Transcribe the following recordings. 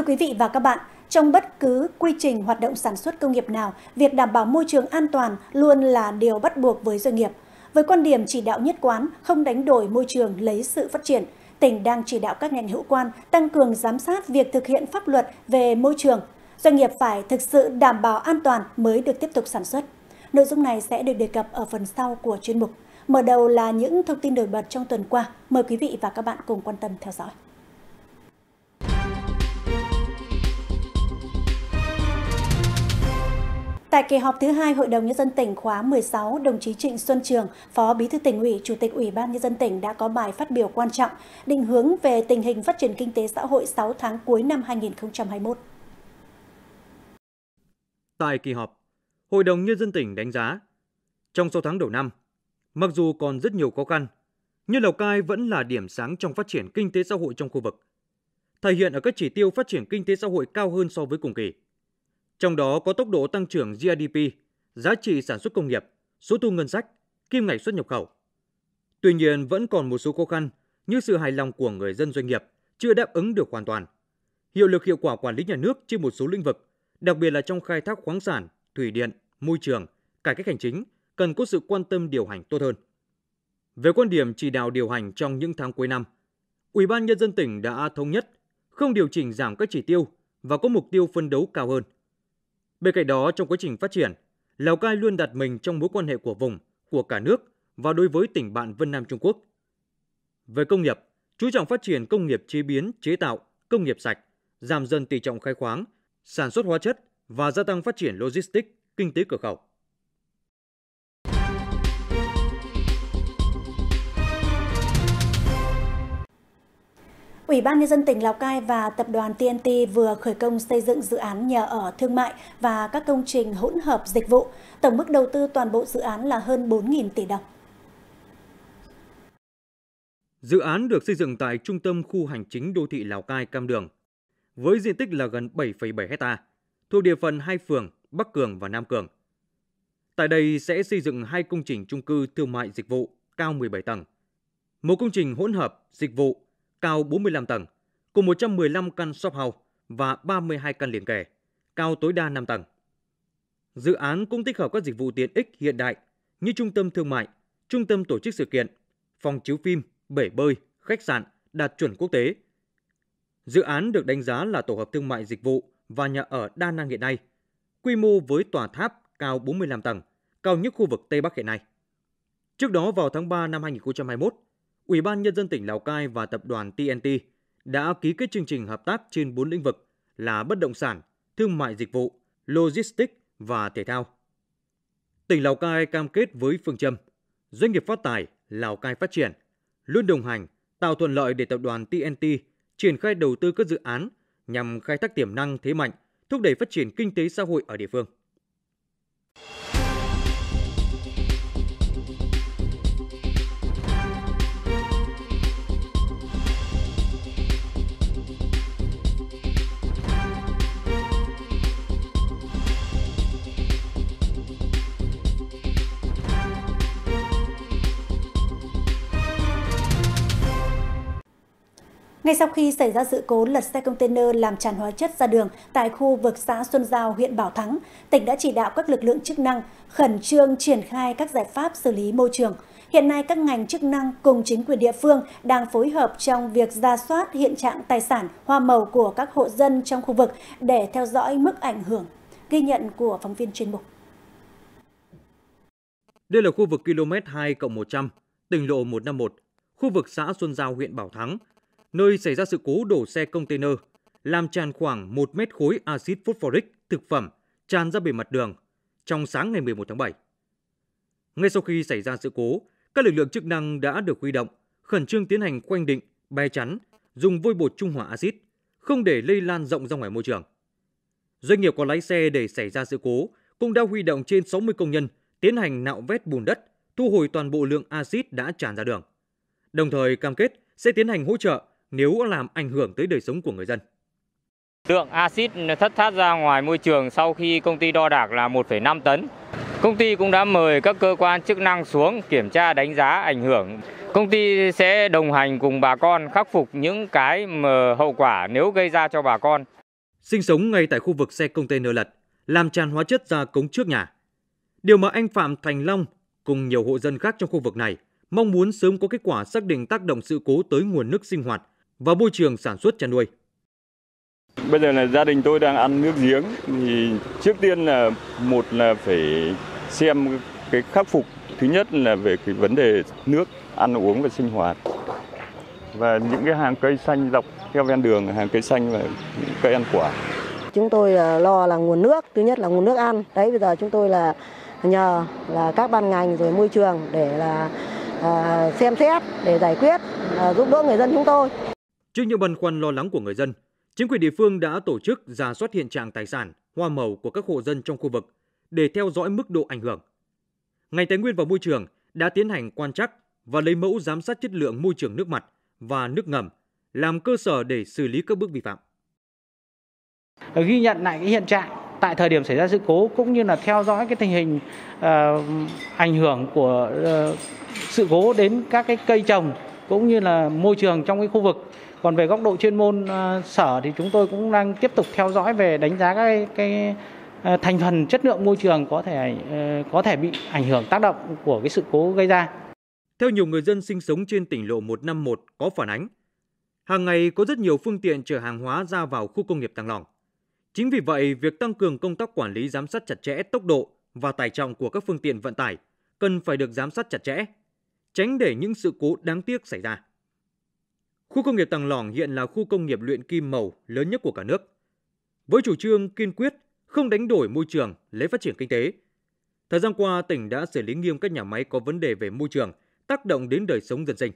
Thưa quý vị và các bạn, trong bất cứ quy trình hoạt động sản xuất công nghiệp nào, việc đảm bảo môi trường an toàn luôn là điều bắt buộc với doanh nghiệp. Với quan điểm chỉ đạo nhất quán, không đánh đổi môi trường lấy sự phát triển, tỉnh đang chỉ đạo các ngành hữu quan tăng cường giám sát việc thực hiện pháp luật về môi trường. Doanh nghiệp phải thực sự đảm bảo an toàn mới được tiếp tục sản xuất. Nội dung này sẽ được đề cập ở phần sau của chuyên mục. Mở đầu là những thông tin nổi bật trong tuần qua. Mời quý vị và các bạn cùng quan tâm theo dõi. Tại kỳ họp thứ hai Hội đồng Nhân dân tỉnh khóa 16, đồng chí Trịnh Xuân Trường, Phó Bí thư tỉnh ủy, Chủ tịch Ủy ban Nhân dân tỉnh đã có bài phát biểu quan trọng, định hướng về tình hình phát triển kinh tế xã hội 6 tháng cuối năm 2021. Tại kỳ họp, Hội đồng Nhân dân tỉnh đánh giá, trong 6 tháng đầu năm, mặc dù còn rất nhiều khó khăn, nhưng Lào Cai vẫn là điểm sáng trong phát triển kinh tế xã hội trong khu vực, thể hiện ở các chỉ tiêu phát triển kinh tế xã hội cao hơn so với cùng kỳ. Trong đó có tốc độ tăng trưởng GDP, giá trị sản xuất công nghiệp, số thu ngân sách, kim ngạch xuất nhập khẩu. Tuy nhiên vẫn còn một số khó khăn như sự hài lòng của người dân doanh nghiệp chưa đáp ứng được hoàn toàn. Hiệu lực hiệu quả quản lý nhà nước trên một số lĩnh vực, đặc biệt là trong khai thác khoáng sản, thủy điện, môi trường, cải cách hành chính cần có sự quan tâm điều hành tốt hơn. Về quan điểm chỉ đạo điều hành trong những tháng cuối năm, Ủy ban nhân dân tỉnh đã thống nhất không điều chỉnh giảm các chỉ tiêu và có mục tiêu phân đấu cao hơn – Bên cạnh đó, trong quá trình phát triển, Lào Cai luôn đặt mình trong mối quan hệ của vùng, của cả nước và đối với tỉnh bạn Vân Nam Trung Quốc. Về công nghiệp, chú trọng phát triển công nghiệp chế biến, chế tạo, công nghiệp sạch, giảm dần tỷ trọng khai khoáng, sản xuất hóa chất và gia tăng phát triển logistics, kinh tế cửa khẩu. Ủy ban Nhân dân tỉnh Lào Cai và Tập đoàn TNT vừa khởi công xây dựng dự án nhà ở thương mại và các công trình hỗn hợp dịch vụ. Tổng mức đầu tư toàn bộ dự án là hơn 4.000 tỷ đồng. Dự án được xây dựng tại trung tâm khu hành chính đô thị Lào Cai Cam Đường, với diện tích là gần 7,7 hecta, thuộc địa phận hai phường Bắc Cường và Nam Cường. Tại đây sẽ xây dựng hai công trình trung cư thương mại dịch vụ cao 17 tầng, một công trình hỗn hợp dịch vụ cao 45 tầng, cùng 115 căn shop house và 32 căn liền kề, cao tối đa 5 tầng. Dự án cũng tích hợp các dịch vụ tiện ích hiện đại như trung tâm thương mại, trung tâm tổ chức sự kiện, phòng chiếu phim, bể bơi, khách sạn đạt chuẩn quốc tế. Dự án được đánh giá là tổ hợp thương mại dịch vụ và nhà ở đa năng hiện nay, quy mô với tòa tháp cao 45 tầng, cao nhất khu vực Tây Bắc hiện nay. Trước đó vào tháng 3 năm 2021, Ủy ban Nhân dân tỉnh Lào Cai và tập đoàn TNT đã ký kết chương trình hợp tác trên 4 lĩnh vực là bất động sản, thương mại dịch vụ, logistics và thể thao. Tỉnh Lào Cai cam kết với phương châm doanh nghiệp phát tài, Lào Cai phát triển, luôn đồng hành, tạo thuận lợi để tập đoàn TNT triển khai đầu tư các dự án nhằm khai thác tiềm năng thế mạnh, thúc đẩy phát triển kinh tế xã hội ở địa phương. Ngay sau khi xảy ra sự cố lật xe container làm tràn hóa chất ra đường tại khu vực xã Xuân Giao, huyện Bảo Thắng, tỉnh đã chỉ đạo các lực lượng chức năng khẩn trương triển khai các giải pháp xử lý môi trường. Hiện nay các ngành chức năng cùng chính quyền địa phương đang phối hợp trong việc ra soát hiện trạng tài sản, hoa màu của các hộ dân trong khu vực để theo dõi mức ảnh hưởng. Ghi nhận của phóng viên chuyên mục. Đây là khu vực km 2 100, tỉnh lộ 151, khu vực xã Xuân Giao, huyện Bảo Thắng – nơi xảy ra sự cố đổ xe container, làm tràn khoảng 1 mét khối axit phosphoric thực phẩm tràn ra bề mặt đường trong sáng ngày 11 tháng 7. Ngay sau khi xảy ra sự cố, các lực lượng chức năng đã được huy động, khẩn trương tiến hành khoanh định, bè chắn, dùng vôi bột trung hòa axit, không để lây lan rộng ra ngoài môi trường. Doanh nghiệp có lái xe để xảy ra sự cố cũng đã huy động trên 60 công nhân tiến hành nạo vét bùn đất, thu hồi toàn bộ lượng axit đã tràn ra đường. Đồng thời cam kết sẽ tiến hành hỗ trợ nếu làm ảnh hưởng tới đời sống của người dân. Lượng axit thất thoát ra ngoài môi trường sau khi công ty đo đạc là 1,5 tấn. Công ty cũng đã mời các cơ quan chức năng xuống kiểm tra đánh giá ảnh hưởng. Công ty sẽ đồng hành cùng bà con khắc phục những cái mà hậu quả nếu gây ra cho bà con. Sinh sống ngay tại khu vực xe container lật, làm tràn hóa chất ra cống trước nhà. Điều mà anh Phạm Thành Long cùng nhiều hộ dân khác trong khu vực này mong muốn sớm có kết quả xác định tác động sự cố tới nguồn nước sinh hoạt và môi trường sản xuất chăn nuôi. Bây giờ là gia đình tôi đang ăn nước giếng thì trước tiên là một là phải xem cái khắc phục thứ nhất là về cái vấn đề nước ăn uống và sinh hoạt và những cái hàng cây xanh dọc theo ven đường hàng cây xanh và cây ăn quả chúng tôi ờ, lo là nguồn nước thứ nhất là nguồn nước ăn đấy bây giờ chúng tôi là nhờ là các ban ngành rồi môi trường để là à, xem xét để giải quyết à, giúp đỡ người dân chúng tôi Trước những băn khoăn lo lắng của người dân, chính quyền địa phương đã tổ chức giả soát hiện trạng tài sản, hoa màu của các hộ dân trong khu vực để theo dõi mức độ ảnh hưởng. Ngành Tài nguyên và Môi trường đã tiến hành quan trắc và lấy mẫu giám sát chất lượng môi trường nước mặt và nước ngầm làm cơ sở để xử lý các bước vi phạm. Ghi nhận lại cái hiện trạng tại thời điểm xảy ra sự cố cũng như là theo dõi cái tình hình uh, ảnh hưởng của uh, sự cố đến các cái cây trồng cũng như là môi trường trong cái khu vực còn về góc độ chuyên môn ờ, sở thì chúng tôi cũng đang tiếp tục theo dõi về đánh giá các cái ờ, thành phần chất lượng môi trường có thể ờ, có thể bị ảnh hưởng tác động của cái sự cố gây ra. Theo nhiều người dân sinh sống trên tỉnh lộ 151 có phản ánh, hàng ngày có rất nhiều phương tiện chở hàng hóa ra vào khu công nghiệp tăng Lòng. Chính vì vậy, việc tăng cường công tác quản lý giám sát chặt chẽ tốc độ và tải trọng của các phương tiện vận tải cần phải được giám sát chặt chẽ, tránh để những sự cố đáng tiếc xảy ra. Khu công nghiệp Tàng Lỏng hiện là khu công nghiệp luyện kim màu lớn nhất của cả nước. Với chủ trương kiên quyết không đánh đổi môi trường lấy phát triển kinh tế, thời gian qua tỉnh đã xử lý nghiêm các nhà máy có vấn đề về môi trường, tác động đến đời sống dân sinh.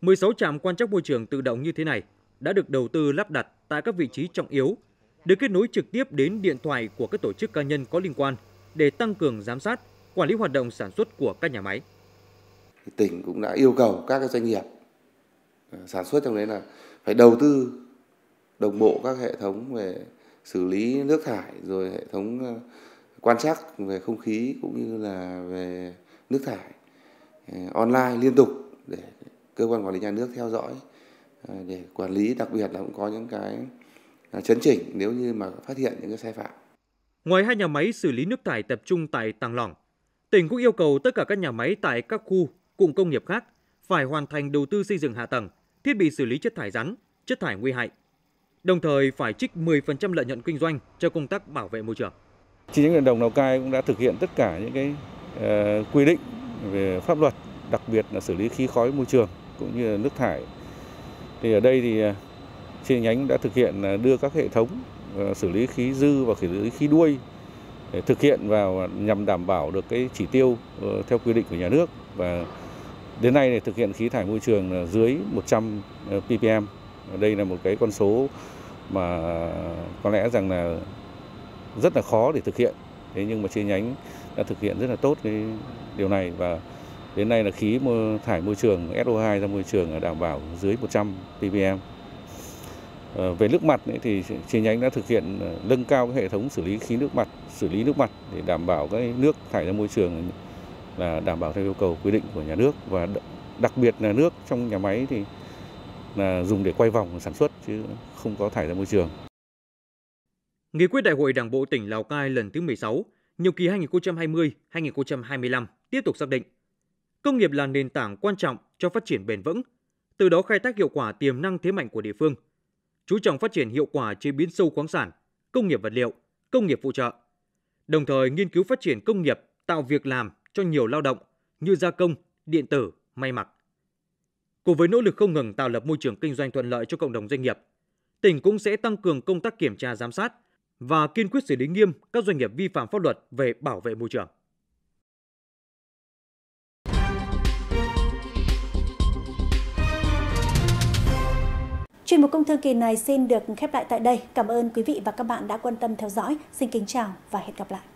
16 trạm quan trắc môi trường tự động như thế này đã được đầu tư lắp đặt tại các vị trí trọng yếu, được kết nối trực tiếp đến điện thoại của các tổ chức cá nhân có liên quan để tăng cường giám sát, quản lý hoạt động sản xuất của các nhà máy tỉnh cũng đã yêu cầu các doanh nghiệp ờ, sản xuất trong đấy là phải đầu tư đồng bộ các hệ thống về xử lý nước thải rồi hệ thống ờ, quan trắc về không khí cũng như là về nước thải ờ, online liên tục để cơ quan quản lý nhà nước theo dõi để quản lý đặc biệt là cũng có những cái chấn chỉnh nếu như mà phát hiện những cái sai phạm. Ngoài hai nhà máy xử lý nước thải tập trung tại Tàng Lỏng, tỉnh cũng yêu cầu tất cả các nhà máy tại các khu cụm công nghiệp khác phải hoàn thành đầu tư xây dựng hạ tầng, thiết bị xử lý chất thải rắn, chất thải nguy hại. Đồng thời phải trích 10% lợi nhuận kinh doanh cho công tác bảo vệ môi trường. Chi nhánh huyện Đồng Lào Cai cũng đã thực hiện tất cả những cái uh, quy định về pháp luật, đặc biệt là xử lý khí khói môi trường cũng như nước thải. Thì ở đây thì ờ, chi nhánh đã thực hiện ờ, đưa các hệ thống xử lý khí dư và xử lý khí đuôi để thực hiện vào nhằm đảm bảo được cái chỉ tiêu theo quy định của nhà nước và Đến nay thực hiện khí thải môi trường dưới 100 ờ, ppm. Đây là một cái con số mà có lẽ rằng là rất là khó để thực hiện. Thế nhưng mà chi nhánh đã thực hiện rất là tốt cái điều này và đến nay là khí thải môi trường SO2 ra môi trường đảm bảo dưới 100 ppm. Ờ, về nước mặt thì chi nhánh đã thực hiện ờ, nâng cao cái hệ thống xử lý khí nước mặt, xử lý nước mặt để đảm bảo cái nước thải ra môi trường là đảm bảo theo yêu cầu quy định của nhà nước và đặc biệt là nước trong nhà máy thì là dùng để quay vòng sản xuất chứ không có thải ra môi trường. Nghị quyết Đại hội Đảng bộ tỉnh Lào Cai lần thứ 16, nhiệm kỳ 2020-2025 tiếp tục xác định công nghiệp là nền tảng quan trọng cho phát triển bền vững, từ đó khai thác hiệu quả tiềm năng thế mạnh của địa phương, chú trọng phát triển hiệu quả chế biến sâu khoáng sản, công nghiệp vật liệu, công nghiệp phụ trợ, đồng thời nghiên cứu phát triển công nghiệp tạo việc làm cho nhiều lao động như gia công, điện tử, may mặc. Cùng với nỗ lực không ngừng tạo lập môi trường kinh doanh thuận lợi cho cộng đồng doanh nghiệp, tỉnh cũng sẽ tăng cường công tác kiểm tra giám sát và kiên quyết xử lý nghiêm các doanh nghiệp vi phạm pháp luật về bảo vệ môi trường. Chuyên mục công thương kỳ này xin được khép lại tại đây. Cảm ơn quý vị và các bạn đã quan tâm theo dõi. Xin kính chào và hẹn gặp lại.